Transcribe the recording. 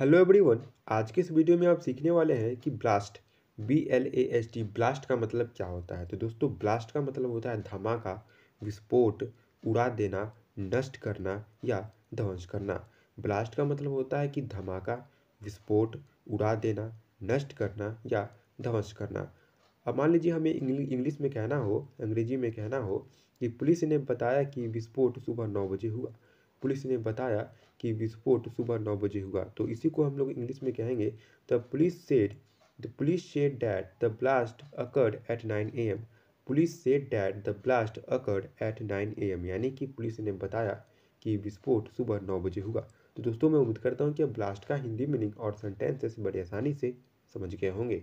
hello everyone आज के इस वीडियो में आप सीखने वाले हैं कि blast B L A S T blast का मतलब क्या होता है तो दोस्तों ब्लास्ट का मतलब होता है धमाका विस्फोट उड़ा देना नष्ट करना या ध्वंस करना ब्लास्ट का मतलब होता है कि धमाका विस्फोट उड़ा देना नष्ट करना या ध्वंस करना अब मान लीजिए हमें इंग्लिश में कहना हो अंग्रेजी में कहना हो कि पुलिस ने बताया कि विस्फोट सुबह नौ बजे हुआ पुलिस ने बताया कि विस्फोट सुबह नौ बजे हुआ तो इसी को हम लोग इंग्लिश में कहेंगे the police said the police said that the blast occurred at nine A M police said that the blast occurred at nine A M यानी कि पुलिस ने बताया कि विस्फोट सुबह नौ बजे हुआ तो दोस्तों मैं उम्मीद करता हूँ कि अब ब्लास्ट का हिंदी मीनिंग और सेंटेंसेस बड़ी आसानी से समझ गए होंगे